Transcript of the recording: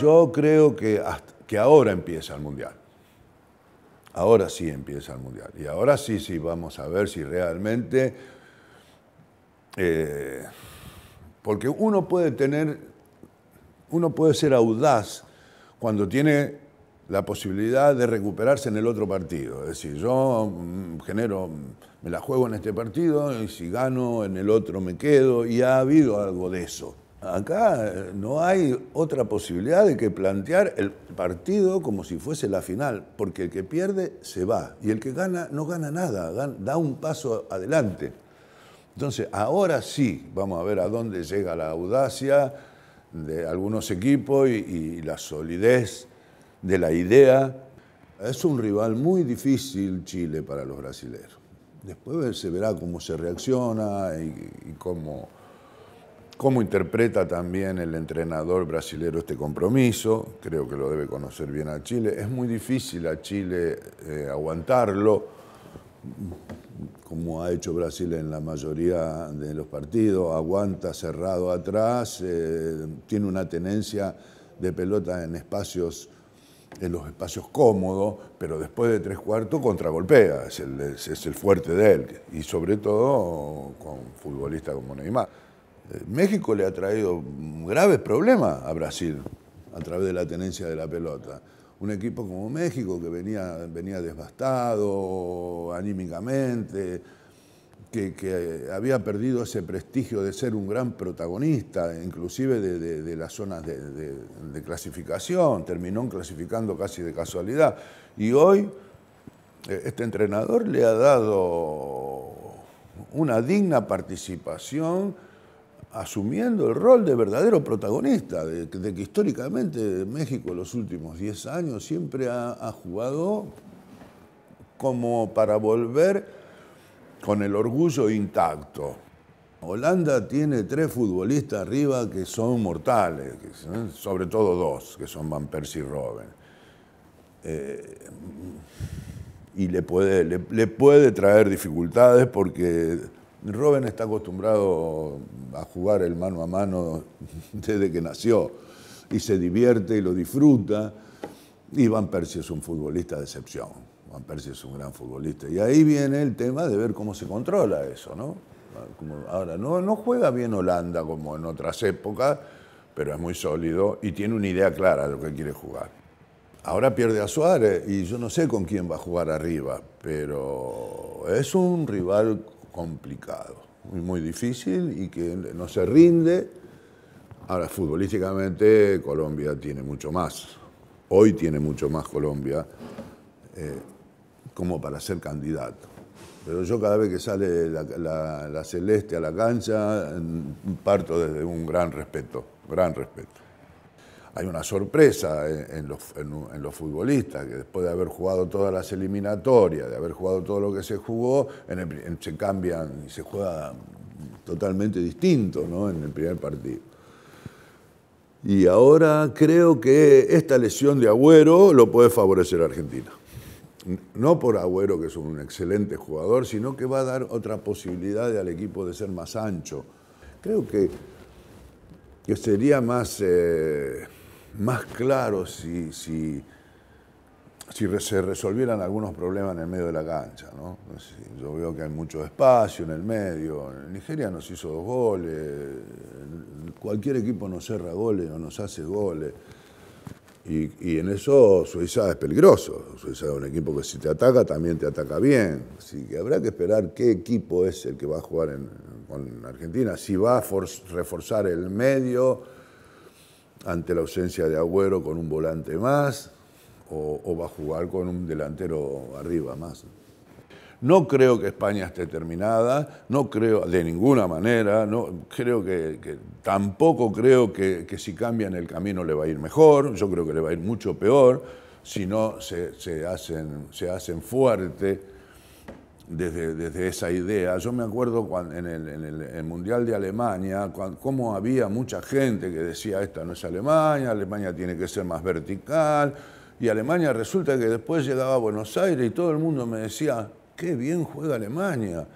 Yo creo que, que ahora empieza el Mundial. Ahora sí empieza el Mundial. Y ahora sí, sí, vamos a ver si realmente... Eh, porque uno puede tener, uno puede ser audaz cuando tiene la posibilidad de recuperarse en el otro partido. Es decir, yo mm, genero, me la juego en este partido y si gano en el otro me quedo. Y ha habido algo de eso. Acá eh, no hay otra posibilidad de que plantear el partido como si fuese la final, porque el que pierde se va y el que gana no gana nada, da un paso adelante. Entonces, ahora sí, vamos a ver a dónde llega la audacia de algunos equipos y, la solidez de la idea. Es un rival muy difícil Chile para los brasileños. Después se verá cómo se reacciona y cómo cómo interpreta también el entrenador brasilero este compromiso, creo que lo debe conocer bien a Chile. Es muy difícil a Chile eh, aguantarlo, como ha hecho Brasil en la mayoría de los partidos, aguanta cerrado atrás, eh, tiene una tenencia de pelota en espacios en los espacios cómodos, pero después de tres cuartos contragolpea, es el, es el fuerte de él, y sobre todo con futbolistas como Neymar. Eh, México le ha traído graves problemas a Brasil a través de la tenencia de la pelota. Un equipo como México que venía, venía devastado anímicamente, que, había perdido ese prestigio de ser un gran protagonista, inclusive de, las zonas de, clasificación, terminó clasificando casi de casualidad. Y hoy eh, este entrenador le ha dado una digna participación asumiendo el rol de verdadero protagonista, de, que históricamente México en los últimos 10 años siempre ha, jugado como para volver con el orgullo intacto. Holanda tiene tres futbolistas arriba que son mortales, sobre todo dos, que son Van Persie y Robben. Eh, y le puede, le puede traer dificultades porque Robin está acostumbrado a jugar el mano a mano desde que nació y se divierte y lo disfruta. Y Van Persie es un futbolista de excepción. Van Persie es un gran futbolista. Y ahí viene el tema de ver cómo se controla eso, ¿no? ahora, no, no juega bien Holanda como en otras épocas, pero es muy sólido y tiene una idea clara de lo que quiere jugar. Ahora pierde a Suárez y yo no sé con quién va a jugar arriba, pero es un rival complicado, muy, muy difícil y que no se rinde. Ahora, futbolísticamente Colombia tiene mucho más. Hoy tiene mucho más Colombia eh, como para ser candidato. Pero yo cada vez que sale la celeste a la cancha, mm, parto desde un gran respeto, gran respeto hay una sorpresa en, los, futbolistas, que después de haber jugado todas las eliminatorias, de haber jugado todo lo que se jugó, se cambian y se juega totalmente distinto en el primer partido. Y ahora creo que esta lesión de Agüero lo puede favorecer a Argentina. No por Agüero, que es un excelente jugador, sino que va a dar otra posibilidad al equipo de ser más ancho. Creo que, que sería más... Eh, más claro si, se resolvieran algunos problemas en el medio de la cancha. Yo veo que hay mucho espacio en el medio. Nigeria nos hizo dos goles, cualquier equipo nos cerra goles o nos hace goles. Y, en eso Suiza es peligroso. Suiza es un equipo que si te ataca también te ataca bien. Así que habrá que esperar qué equipo es el que va a jugar con Argentina. Si va a reforzar el medio ante la ausencia de Agüero con un volante más o, va a jugar con un delantero arriba más. No creo que España esté terminada, no creo de ninguna manera, no, creo que, tampoco creo que, que, si cambian el camino le va a ir mejor, yo creo que le va a ir mucho peor si no se, se hacen, se hacen fuerte desde, desde, esa idea. Yo me acuerdo cuando, en, el, Mundial de Alemania, cuando, cómo había mucha gente que decía, esta no es Alemania, Alemania tiene que ser más vertical. Y Alemania resulta que después llegaba a Buenos Aires y todo el mundo me decía, qué bien juega Alemania.